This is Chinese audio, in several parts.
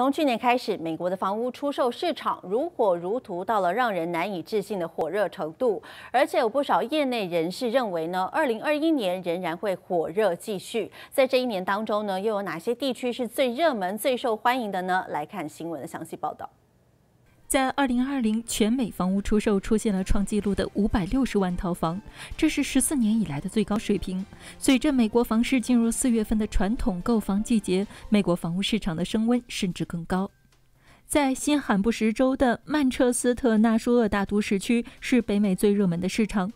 从去年开始，美国的房屋出售市场如火如荼，到了让人难以置信的火热程度。而且有不少业内人士认为呢，二零二一年仍然会火热继续。在这一年当中呢，又有哪些地区是最热门、最受欢迎的呢？来看新闻的详细报道。在二零二零，全美房屋出售出现了创纪录的五百六十万套房，这是十四年以来的最高水平。随着美国房市进入四月份的传统购房季节，美国房屋市场的升温甚至更高。在新罕布什州的曼彻斯特纳舒厄大都市区是北美最热门的市场。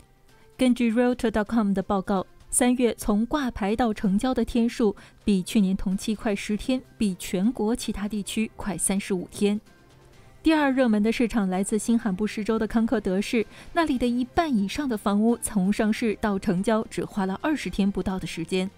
根据 Realtor.com 的报告，三月从挂牌到成交的天数比去年同期快十天，比全国其他地区快三十五天。第二热门的市场来自新罕布什州的康克德市，那里的一半以上的房屋从上市到成交只花了二十天不到的时间。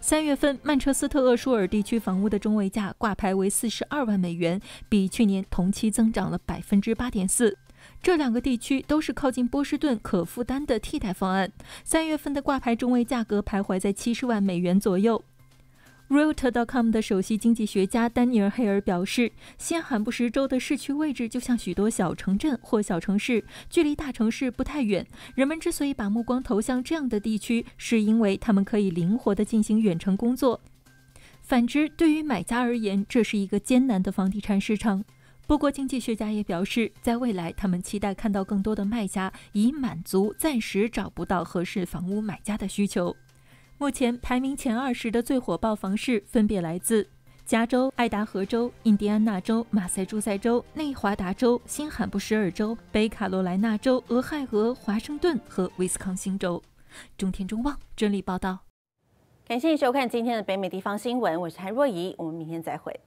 三月份，曼彻斯特厄舒尔地区房屋的中位价挂牌为四十二万美元，比去年同期增长了百分之八点四。这两个地区都是靠近波士顿可负担的替代方案。三月份的挂牌中位价格徘徊在七十万美元左右。Root.com 的首席经济学家丹尼尔·黑尔表示，新罕布什州的市区位置就像许多小城镇或小城市，距离大城市不太远。人们之所以把目光投向这样的地区，是因为他们可以灵活地进行远程工作。反之，对于买家而言，这是一个艰难的房地产市场。不过，经济学家也表示，在未来，他们期待看到更多的卖家，以满足暂时找不到合适房屋买家的需求。目前排名前二十的最火爆房市，分别来自加州、爱达荷州、印第安纳州、马塞诸塞州、内华达州、新罕布什尔州、北卡罗来纳州、俄亥俄、华盛顿和威斯康星州。中天中望整理报道。感谢收看今天的北美地方新闻，我是韩若仪，我们明天再会。